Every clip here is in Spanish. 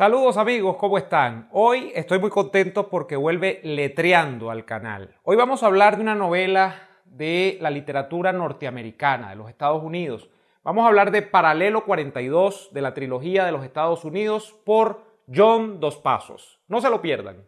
Saludos amigos, ¿cómo están? Hoy estoy muy contento porque vuelve letreando al canal. Hoy vamos a hablar de una novela de la literatura norteamericana, de los Estados Unidos. Vamos a hablar de Paralelo 42 de la trilogía de los Estados Unidos por John Dos Pasos. No se lo pierdan.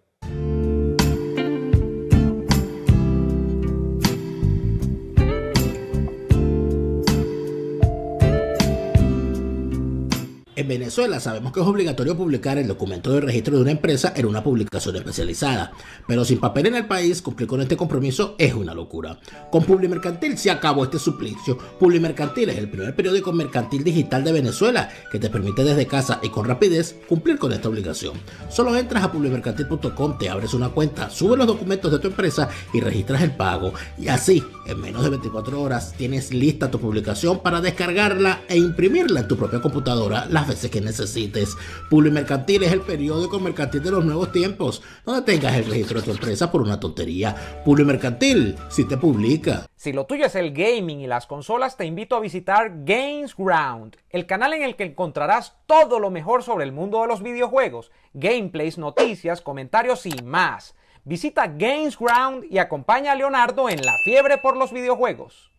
En Venezuela sabemos que es obligatorio publicar el documento de registro de una empresa en una publicación especializada, pero sin papel en el país cumplir con este compromiso es una locura. Con Publimercantil se acabó este suplicio. Publimercantil es el primer periódico mercantil digital de Venezuela que te permite desde casa y con rapidez cumplir con esta obligación. Solo entras a publimercantil.com, te abres una cuenta, subes los documentos de tu empresa y registras el pago. Y así, en menos de 24 horas, tienes lista tu publicación para descargarla e imprimirla en tu propia computadora a veces que necesites. Mercantil es el periódico mercantil de los nuevos tiempos, No tengas el registro de tu por una tontería. Mercantil, si te publica. Si lo tuyo es el gaming y las consolas, te invito a visitar Games Ground, el canal en el que encontrarás todo lo mejor sobre el mundo de los videojuegos, gameplays, noticias, comentarios y más. Visita Games Ground y acompaña a Leonardo en la fiebre por los videojuegos.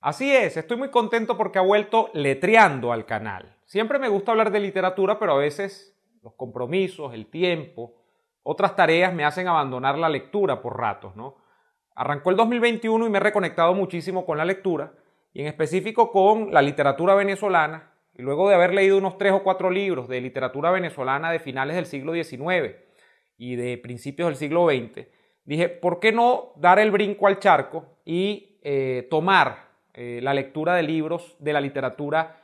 Así es, estoy muy contento porque ha vuelto letreando al canal. Siempre me gusta hablar de literatura, pero a veces los compromisos, el tiempo, otras tareas me hacen abandonar la lectura por ratos, ¿no? Arrancó el 2021 y me he reconectado muchísimo con la lectura, y en específico con la literatura venezolana, y luego de haber leído unos tres o cuatro libros de literatura venezolana de finales del siglo XIX y de principios del siglo XX, dije, ¿por qué no dar el brinco al charco y eh, tomar eh, la lectura de libros de la literatura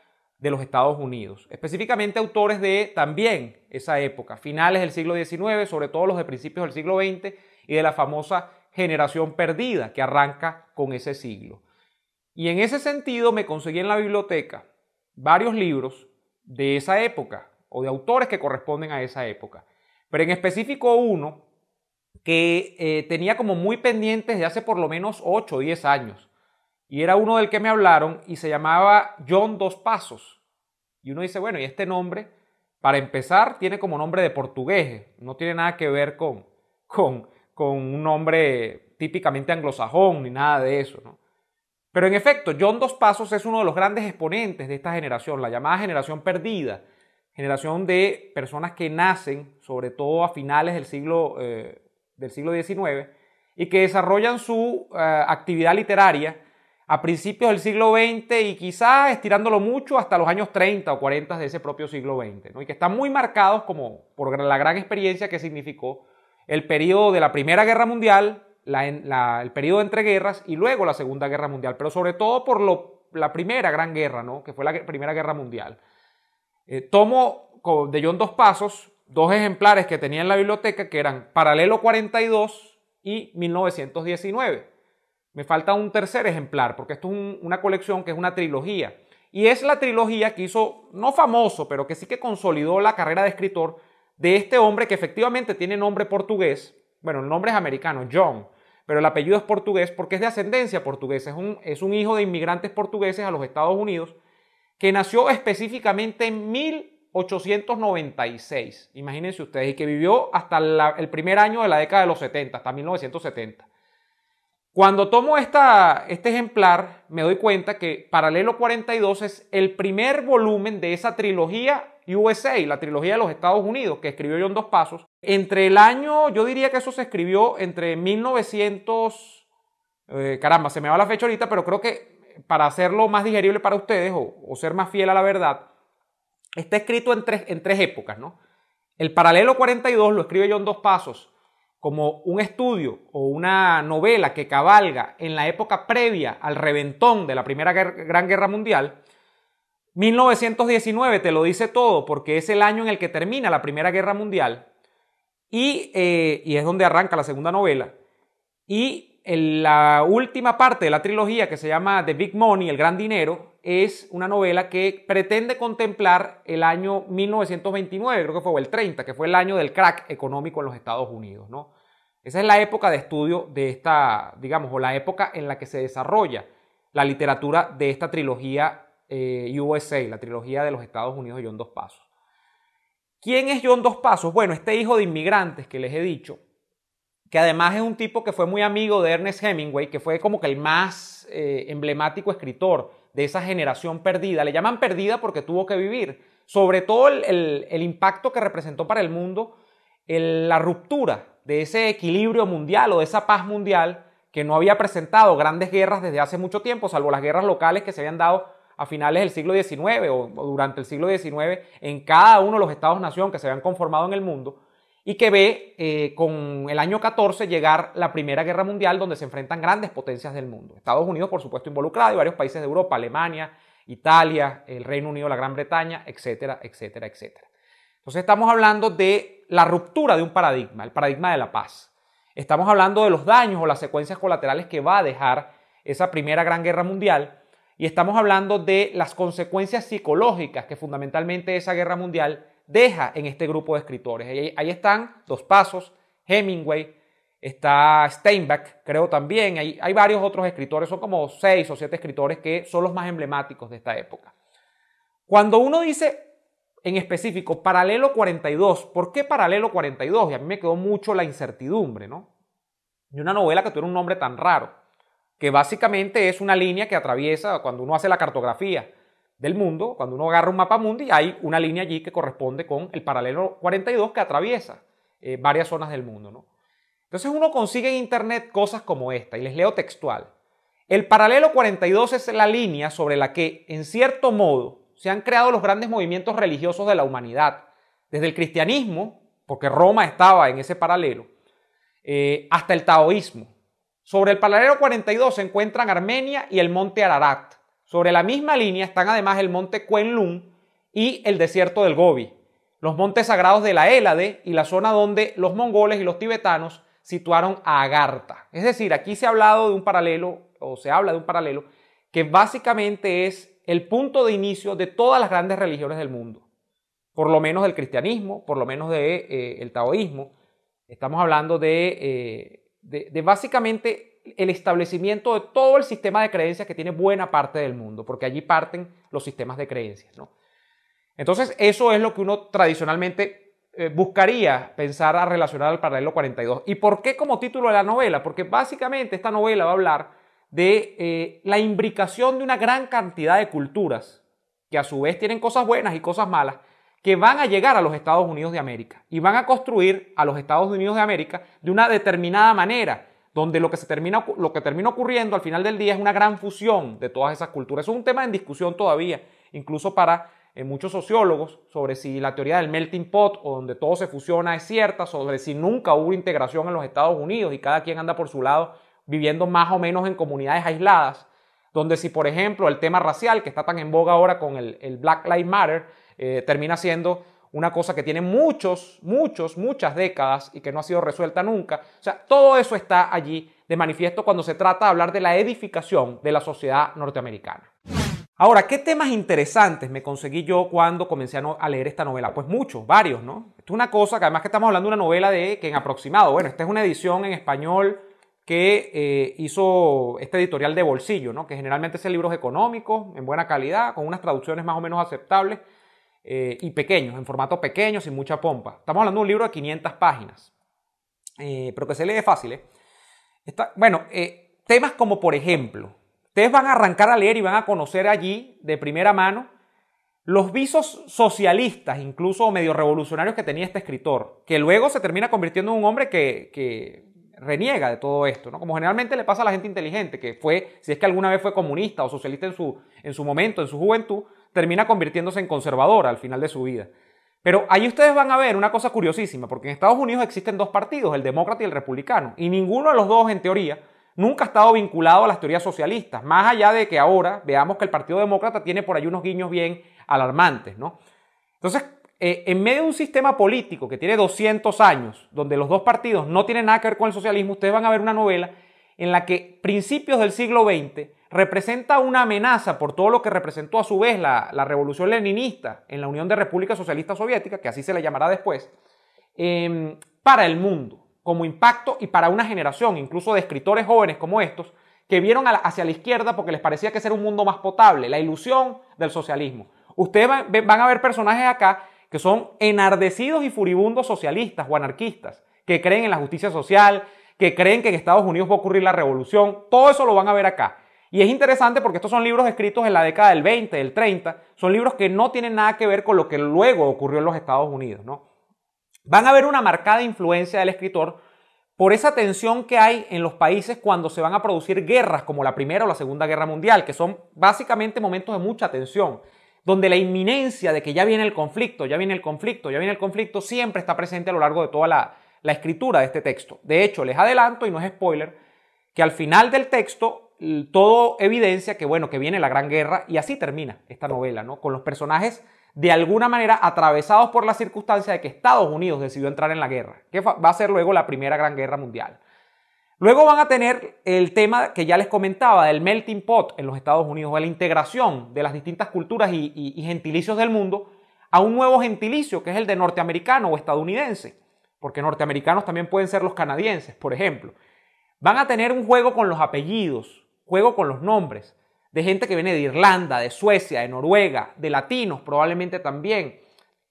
de los Estados Unidos, específicamente autores de también esa época, finales del siglo XIX, sobre todo los de principios del siglo XX y de la famosa generación perdida que arranca con ese siglo. Y en ese sentido me conseguí en la biblioteca varios libros de esa época o de autores que corresponden a esa época, pero en específico uno que eh, tenía como muy pendientes de hace por lo menos 8 o 10 años y era uno del que me hablaron y se llamaba John Dos Pasos. Y uno dice, bueno, y este nombre, para empezar, tiene como nombre de portugués, no tiene nada que ver con, con, con un nombre típicamente anglosajón ni nada de eso. Pero en efecto, John Dos Pasos es uno de los grandes exponentes de esta generación, la llamada generación perdida, generación de personas que nacen, sobre todo a finales del siglo, eh, del siglo XIX, y que desarrollan su eh, actividad literaria a principios del siglo XX y quizá estirándolo mucho hasta los años 30 o 40 de ese propio siglo XX, y que están muy marcados como por la gran experiencia que significó el periodo de la Primera Guerra Mundial, el periodo entre guerras y luego la Segunda Guerra Mundial, pero sobre todo por la Primera Gran Guerra, ¿no? que fue la Primera Guerra Mundial. Eh, tomo de John Dos Pasos dos ejemplares que tenía en la biblioteca, que eran Paralelo 42 y 1919 me falta un tercer ejemplar, porque esto es una colección que es una trilogía. Y es la trilogía que hizo, no famoso, pero que sí que consolidó la carrera de escritor de este hombre que efectivamente tiene nombre portugués. Bueno, el nombre es americano, John, pero el apellido es portugués porque es de ascendencia portuguesa. Es un, es un hijo de inmigrantes portugueses a los Estados Unidos que nació específicamente en 1896. Imagínense ustedes, y que vivió hasta el primer año de la década de los 70, hasta 1970. Cuando tomo esta, este ejemplar, me doy cuenta que Paralelo 42 es el primer volumen de esa trilogía USA, la trilogía de los Estados Unidos, que escribió John dos pasos. Entre el año, yo diría que eso se escribió entre 1900, eh, caramba, se me va la fecha ahorita, pero creo que para hacerlo más digerible para ustedes o, ser más fiel a la verdad, está escrito en tres, en tres épocas, ¿no? El Paralelo 42 lo escribe John dos pasos como un estudio o una novela que cabalga en la época previa al reventón de la Primera Gran Guerra Mundial, 1919 te lo dice todo porque es el año en el que termina la Primera Guerra Mundial y, eh, es donde arranca la segunda novela. Y en la última parte de la trilogía que se llama The Big Money, El Gran Dinero, es una novela que pretende contemplar el año 1929, creo que fue el 30, que fue el año del crack económico en los Estados Unidos, ¿no? Esa es la época de estudio de esta, digamos, o la época en la que se desarrolla la literatura de esta trilogía eh, USA, la trilogía de los Estados Unidos de John Dos Pasos. ¿Quién es John Dos Pasos? Bueno, este hijo de inmigrantes que les he dicho, que además es un tipo que fue muy amigo de Ernest Hemingway, que fue como que el más eh, emblemático escritor de esa generación perdida. Le llaman perdida porque tuvo que vivir, sobre todo el, impacto que representó para el mundo la ruptura de ese equilibrio mundial o de esa paz mundial que no había presentado grandes guerras desde hace mucho tiempo, salvo las guerras locales que se habían dado a finales del siglo XIX o, durante el siglo XIX en cada uno de los estados-nación que se habían conformado en el mundo, y que ve eh, con el año 14 llegar la Primera Guerra Mundial donde se enfrentan grandes potencias del mundo. Estados Unidos, por supuesto, involucrado y varios países de Europa, Alemania, Italia, el Reino Unido, la Gran Bretaña, etcétera, etcétera, etcétera. Entonces estamos hablando de la ruptura de un paradigma, el paradigma de la paz. Estamos hablando de los daños o las secuencias colaterales que va a dejar esa primera gran guerra mundial y estamos hablando de las consecuencias psicológicas que fundamentalmente esa guerra mundial deja en este grupo de escritores. Ahí, ahí están dos pasos, Hemingway, está Steinbeck, creo también, hay, hay varios otros escritores, son como seis o siete escritores que son los más emblemáticos de esta época. Cuando uno dice en específico, paralelo 42. ¿Por qué paralelo 42? Y a mí me quedó mucho la incertidumbre, ¿no? Y una novela que tiene un nombre tan raro, que básicamente es una línea que atraviesa cuando uno hace la cartografía del mundo, cuando uno agarra un mapa mundi, hay una línea allí que corresponde con el paralelo 42 que atraviesa eh, varias zonas del mundo, ¿no? Entonces uno consigue en internet cosas como esta, y les leo textual. El paralelo 42 es la línea sobre la que, en cierto modo, se han creado los grandes movimientos religiosos de la humanidad, desde el cristianismo, porque Roma estaba en ese paralelo, eh, hasta el taoísmo. Sobre el paralelo 42 se encuentran Armenia y el monte Ararat. Sobre la misma línea están además el monte Kuenlun y el desierto del Gobi, los montes sagrados de la Hélade y la zona donde los mongoles y los tibetanos situaron a Agartha. Es decir, aquí se ha hablado de un paralelo, o se habla de un paralelo, que básicamente es el punto de inicio de todas las grandes religiones del mundo, por lo menos del cristianismo, por lo menos del de, eh, taoísmo. Estamos hablando eh, de, básicamente el establecimiento de todo el sistema de creencias que tiene buena parte del mundo, porque allí parten los sistemas de creencias. Entonces, eso es lo que uno tradicionalmente eh, buscaría pensar a relacionar al paralelo 42. ¿Y por qué como título de la novela? Porque básicamente esta novela va a hablar de eh, la imbricación de una gran cantidad de culturas, que a su vez tienen cosas buenas y cosas malas, que van a llegar a los Estados Unidos de América y van a construir a los Estados Unidos de América de una determinada manera, donde lo que, se termina, lo que termina ocurriendo al final del día es una gran fusión de todas esas culturas. es un tema en discusión todavía, incluso para eh, muchos sociólogos, sobre si la teoría del melting pot o donde todo se fusiona es cierta, sobre si nunca hubo integración en los Estados Unidos y cada quien anda por su lado viviendo más o menos en comunidades aisladas, donde si, por ejemplo, el tema racial, que está tan en boga ahora con el, el Black Lives Matter, eh, termina siendo una cosa que tiene muchos, muchos, muchas décadas y que no ha sido resuelta nunca. O sea, todo eso está allí de manifiesto cuando se trata de hablar de la edificación de la sociedad norteamericana. Ahora, ¿qué temas interesantes me conseguí yo cuando comencé a, leer esta novela? Pues muchos, varios, ¿no? Esto es una cosa que además que estamos hablando de una novela de que en aproximado, bueno, esta es una edición en español que eh, hizo este editorial de bolsillo, ¿no? que generalmente es libros económicos, en buena calidad, con unas traducciones más o menos aceptables eh, y pequeños, en formato pequeño, sin mucha pompa. Estamos hablando de un libro de 500 páginas, eh, pero que se lee fácil. Está, bueno, temas como por ejemplo, ustedes van a arrancar a leer y van a conocer allí de primera mano los visos socialistas, incluso medio revolucionarios que tenía este escritor, que luego se termina convirtiendo en un hombre que reniega de todo esto, ¿no? Como generalmente le pasa a la gente inteligente, que fue, si es que alguna vez fue comunista o socialista en su, en su momento, en su juventud, termina convirtiéndose en conservadora al final de su vida. Pero ahí ustedes van a ver una cosa curiosísima, porque en Estados Unidos existen dos partidos, el demócrata y el republicano, y ninguno de los dos, en teoría, nunca ha estado vinculado a las teorías socialistas, más allá de que ahora veamos que el Partido Demócrata tiene por ahí unos guiños bien alarmantes, ¿no? Entonces, eh, en medio de un sistema político que tiene 200 años, donde los dos partidos no tienen nada que ver con el socialismo, ustedes van a ver una novela en la que principios del siglo XX representa una amenaza por todo lo que representó a su vez la, revolución leninista en la Unión de República Socialista Soviética, que así se le llamará después, em, para el mundo, como impacto y para una generación, incluso de escritores jóvenes como estos, que vieron hacia la izquierda porque les parecía que era un mundo más potable, la ilusión del socialismo. Ustedes van a ver personajes acá que son enardecidos y furibundos socialistas o anarquistas, que creen en la justicia social, que creen que en Estados Unidos va a ocurrir la revolución. Todo eso lo van a ver acá. Y es interesante porque estos son libros escritos en la década del 20, del 30, son libros que no tienen nada que ver con lo que luego ocurrió en los Estados Unidos, ¿no? Van a ver una marcada influencia del escritor por esa tensión que hay en los países cuando se van a producir guerras como la Primera o la Segunda Guerra Mundial, que son básicamente momentos de mucha tensión donde la inminencia de que ya viene el conflicto, ya viene el conflicto, ya viene el conflicto, siempre está presente a lo largo de toda la, escritura de este texto. De hecho, les adelanto, y no es spoiler, que al final del texto todo evidencia que, bueno, que viene la gran guerra y así termina esta novela, ¿no? Con los personajes de alguna manera atravesados por la circunstancia de que Estados Unidos decidió entrar en la guerra, que va a ser luego la primera gran guerra mundial. Luego van a tener el tema que ya les comentaba del melting pot en los Estados Unidos, de la integración de las distintas culturas y, y, gentilicios del mundo a un nuevo gentilicio que es el de norteamericano o estadounidense, porque norteamericanos también pueden ser los canadienses, por ejemplo. Van a tener un juego con los apellidos, juego con los nombres, de gente que viene de Irlanda, de Suecia, de Noruega, de latinos probablemente también,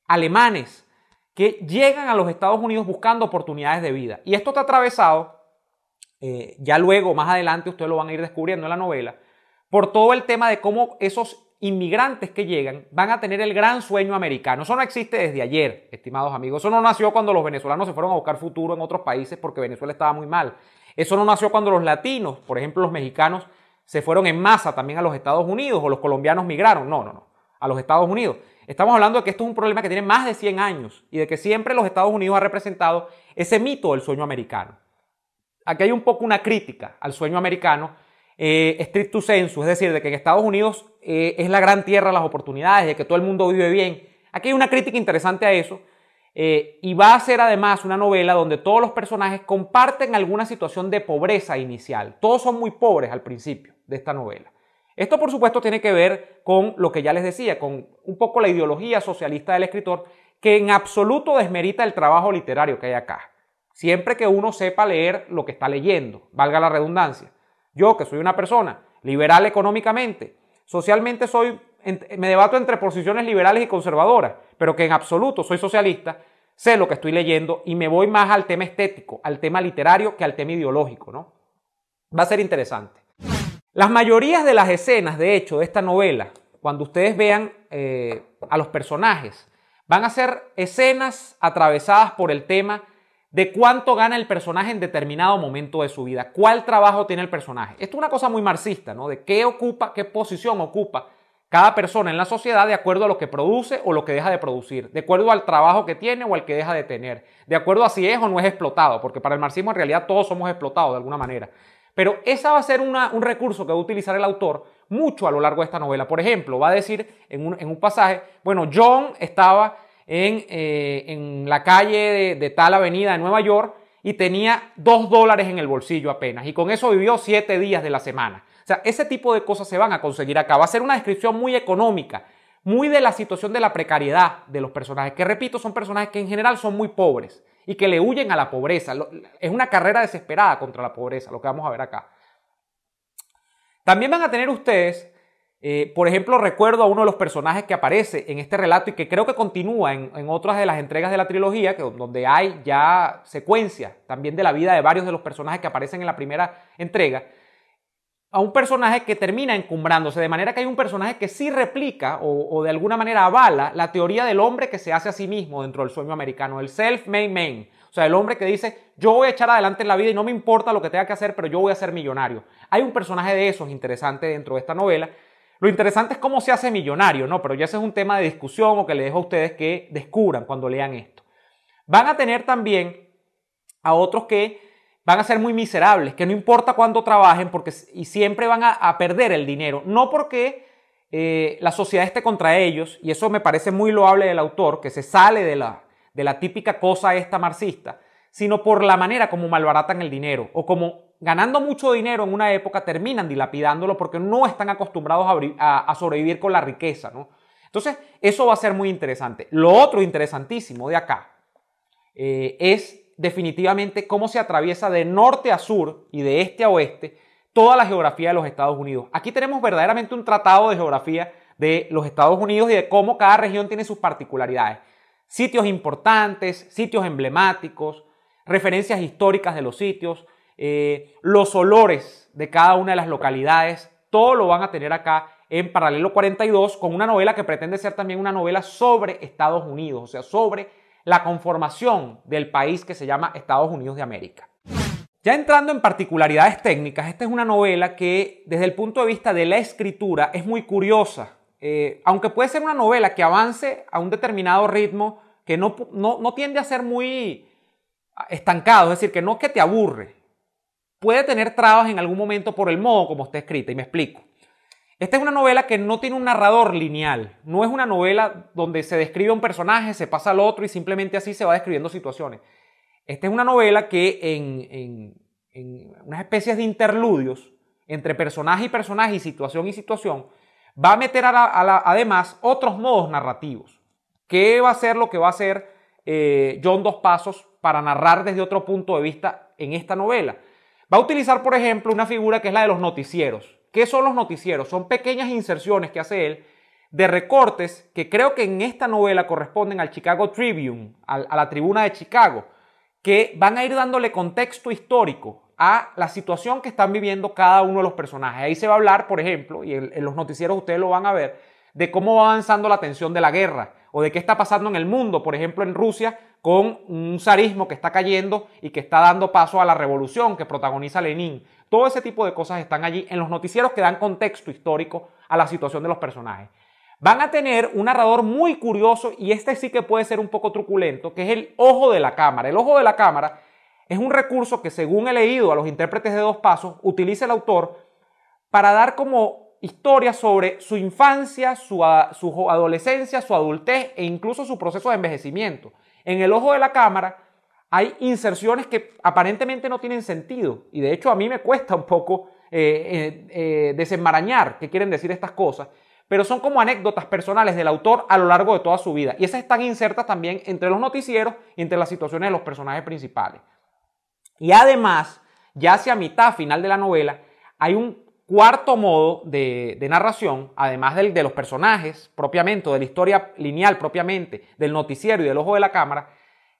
alemanes, que llegan a los Estados Unidos buscando oportunidades de vida. Y esto está atravesado eh, ya luego, más adelante, ustedes lo van a ir descubriendo en la novela, por todo el tema de cómo esos inmigrantes que llegan van a tener el gran sueño americano. Eso no existe desde ayer, estimados amigos. Eso no nació cuando los venezolanos se fueron a buscar futuro en otros países porque Venezuela estaba muy mal. Eso no nació cuando los latinos, por ejemplo los mexicanos, se fueron en masa también a los Estados Unidos o los colombianos migraron. No, no, no. A los Estados Unidos. Estamos hablando de que esto es un problema que tiene más de 100 años y de que siempre los Estados Unidos ha representado ese mito del sueño americano. Aquí hay un poco una crítica al sueño americano, eh, stricto sensu, es decir, de que en Estados Unidos eh, es la gran tierra de las oportunidades, de que todo el mundo vive bien. Aquí hay una crítica interesante a eso. Eh, y va a ser además una novela donde todos los personajes comparten alguna situación de pobreza inicial. Todos son muy pobres al principio de esta novela. Esto por supuesto tiene que ver con lo que ya les decía, con un poco la ideología socialista del escritor, que en absoluto desmerita el trabajo literario que hay acá. Siempre que uno sepa leer lo que está leyendo, valga la redundancia. Yo, que soy una persona liberal económicamente, socialmente soy, me debato entre posiciones liberales y conservadoras, pero que en absoluto soy socialista, sé lo que estoy leyendo y me voy más al tema estético, al tema literario que al tema ideológico, ¿no? Va a ser interesante. Las mayorías de las escenas, de hecho, de esta novela, cuando ustedes vean eh, a los personajes, van a ser escenas atravesadas por el tema de cuánto gana el personaje en determinado momento de su vida, cuál trabajo tiene el personaje. Esto es una cosa muy marxista, ¿no? De qué ocupa, qué posición ocupa cada persona en la sociedad de acuerdo a lo que produce o lo que deja de producir, de acuerdo al trabajo que tiene o al que deja de tener, de acuerdo a si es o no es explotado, porque para el marxismo en realidad todos somos explotados de alguna manera. Pero esa va a ser un recurso que va a utilizar el autor mucho a lo largo de esta novela. Por ejemplo, va a decir en un, en un pasaje, bueno, John estaba eh, en, la calle de, de, tal avenida de Nueva York y tenía dos dólares en el bolsillo apenas. Y con eso vivió siete días de la semana. O sea, ese tipo de cosas se van a conseguir acá. Va a ser una descripción muy económica, muy de la situación de la precariedad de los personajes, que repito, son personajes que en general son muy pobres y que le huyen a la pobreza. Es una carrera desesperada contra la pobreza, lo que vamos a ver acá. También van a tener ustedes eh, por ejemplo, recuerdo a uno de los personajes que aparece en este relato y que creo que continúa en, otras de las entregas de la trilogía, que, donde hay ya secuencia también de la vida de varios de los personajes que aparecen en la primera entrega, a un personaje que termina encumbrándose, de manera que hay un personaje que sí replica o, o de alguna manera avala la teoría del hombre que se hace a sí mismo dentro del sueño americano, el self-made man. O sea, el hombre que dice, yo voy a echar adelante en la vida y no me importa lo que tenga que hacer, pero yo voy a ser millonario. Hay un personaje de esos interesante dentro de esta novela lo interesante es cómo se hace millonario, ¿no? Pero ya ese es un tema de discusión o que les dejo a ustedes que descubran cuando lean esto. Van a tener también a otros que van a ser muy miserables, que no importa cuándo trabajen porque, y siempre van a, perder el dinero. No porque eh, la sociedad esté contra ellos, y eso me parece muy loable del autor, que se sale de la, de la típica cosa esta marxista, sino por la manera como malbaratan el dinero o como ganando mucho dinero en una época terminan dilapidándolo porque no están acostumbrados a, sobrevivir con la riqueza. ¿no? Entonces, eso va a ser muy interesante. Lo otro interesantísimo de acá eh, es definitivamente cómo se atraviesa de norte a sur y de este a oeste toda la geografía de los Estados Unidos. Aquí tenemos verdaderamente un tratado de geografía de los Estados Unidos y de cómo cada región tiene sus particularidades. Sitios importantes, sitios emblemáticos, referencias históricas de los sitios, eh, los olores de cada una de las localidades, todo lo van a tener acá en Paralelo 42 con una novela que pretende ser también una novela sobre Estados Unidos, o sea, sobre la conformación del país que se llama Estados Unidos de América. Ya entrando en particularidades técnicas, esta es una novela que desde el punto de vista de la escritura es muy curiosa, eh, aunque puede ser una novela que avance a un determinado ritmo, que no, no, no tiende a ser muy estancado, es decir, que no es que te aburre. Puede tener trabas en algún momento por el modo como está escrita, y me explico. Esta es una novela que no tiene un narrador lineal, no es una novela donde se describe un personaje, se pasa al otro y simplemente así se va describiendo situaciones. Esta es una novela que en, en unas especies de interludios entre personaje y personaje y situación y situación, va a meter a además otros modos narrativos. ¿Qué va a ser lo que va a ser eh, John Dos Pasos para narrar desde otro punto de vista en esta novela. Va a utilizar, por ejemplo, una figura que es la de los noticieros. ¿Qué son los noticieros? Son pequeñas inserciones que hace él de recortes que creo que en esta novela corresponden al Chicago Tribune, a la tribuna de Chicago, que van a ir dándole contexto histórico a la situación que están viviendo cada uno de los personajes. Ahí se va a hablar, por ejemplo, y en los noticieros ustedes lo van a ver, de cómo va avanzando la tensión de la guerra, o de qué está pasando en el mundo, por ejemplo en Rusia, con un zarismo que está cayendo y que está dando paso a la revolución que protagoniza Lenin. Todo ese tipo de cosas están allí en los noticieros que dan contexto histórico a la situación de los personajes. Van a tener un narrador muy curioso y este sí que puede ser un poco truculento, que es el ojo de la cámara. El ojo de la cámara es un recurso que según he leído a los intérpretes de dos pasos, utiliza el autor para dar como historias sobre su infancia, su, adolescencia, su adultez e incluso su proceso de envejecimiento. En el ojo de la cámara hay inserciones que aparentemente no tienen sentido y de hecho a mí me cuesta un poco eh, eh, eh, desenmarañar qué quieren decir estas cosas, pero son como anécdotas personales del autor a lo largo de toda su vida y esas están insertas también entre los noticieros y entre las situaciones de los personajes principales. Y además, ya hacia mitad final de la novela, hay un cuarto modo de, narración, además del, de los personajes propiamente, de la historia lineal propiamente, del noticiero y del ojo de la cámara,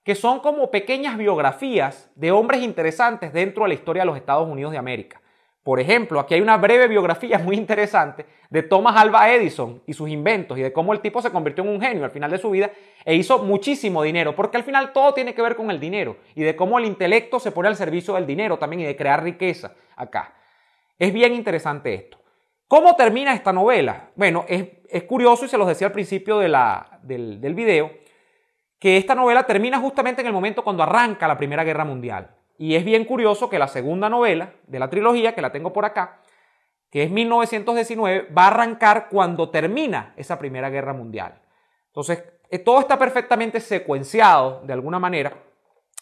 que son como pequeñas biografías de hombres interesantes dentro de la historia de los Estados Unidos de América. Por ejemplo, aquí hay una breve biografía muy interesante de Thomas Alva Edison y sus inventos y de cómo el tipo se convirtió en un genio al final de su vida e hizo muchísimo dinero, porque al final todo tiene que ver con el dinero y de cómo el intelecto se pone al servicio del dinero también y de crear riqueza acá. Es bien interesante esto. ¿Cómo termina esta novela? Bueno, es, curioso y se los decía al principio del, video, que esta novela termina justamente en el momento cuando arranca la Primera Guerra Mundial. Y es bien curioso que la segunda novela de la trilogía, que la tengo por acá, que es 1919, va a arrancar cuando termina esa Primera Guerra Mundial. Entonces, eh, todo está perfectamente secuenciado de alguna manera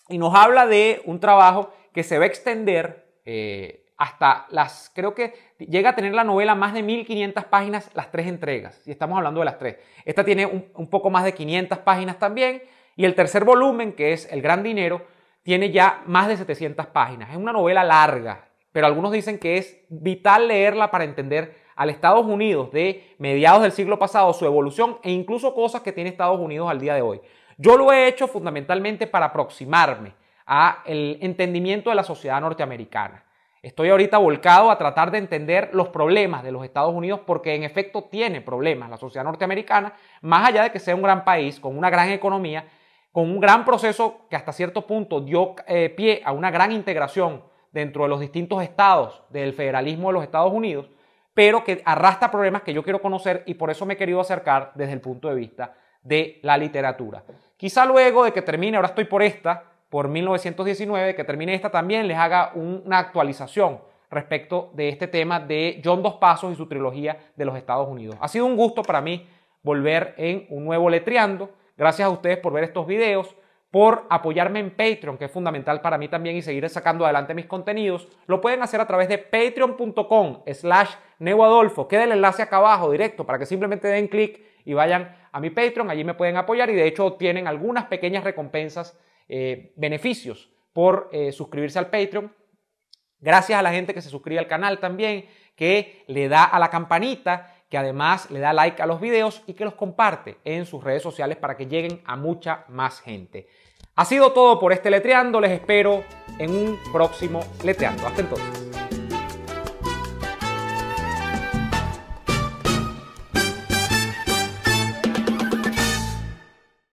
y nos habla de un trabajo que se va a extender eh, hasta las, creo que llega a tener la novela más de 1500 páginas las tres entregas, Y estamos hablando de las tres. Esta tiene un, poco más de 500 páginas también, y el tercer volumen, que es El Gran Dinero, tiene ya más de 700 páginas. Es una novela larga, pero algunos dicen que es vital leerla para entender al Estados Unidos de mediados del siglo pasado, su evolución e incluso cosas que tiene Estados Unidos al día de hoy. Yo lo he hecho fundamentalmente para aproximarme a el entendimiento de la sociedad norteamericana. Estoy ahorita volcado a tratar de entender los problemas de los Estados Unidos porque en efecto tiene problemas la sociedad norteamericana, más allá de que sea un gran país, con una gran economía, con un gran proceso que hasta cierto punto dio eh, pie a una gran integración dentro de los distintos estados del federalismo de los Estados Unidos, pero que arrastra problemas que yo quiero conocer y por eso me he querido acercar desde el punto de vista de la literatura. Quizá luego de que termine, ahora estoy por esta, por 1919, que termine esta también, les haga una actualización respecto de este tema de John Dos Pasos y su trilogía de los Estados Unidos. Ha sido un gusto para mí volver en un nuevo letreando. Gracias a ustedes por ver estos videos, por apoyarme en Patreon, que es fundamental para mí también y seguir sacando adelante mis contenidos. Lo pueden hacer a través de patreon.com slash neoadolfo. Queda el enlace acá abajo directo para que simplemente den clic y vayan a mi Patreon. Allí me pueden apoyar y de hecho obtienen algunas pequeñas recompensas eh, beneficios por eh, suscribirse al Patreon. Gracias a la gente que se suscribe al canal también, que le da a la campanita, que además le da like a los videos y que los comparte en sus redes sociales para que lleguen a mucha más gente. Ha sido todo por este letreando, les espero en un próximo letreando. Hasta entonces.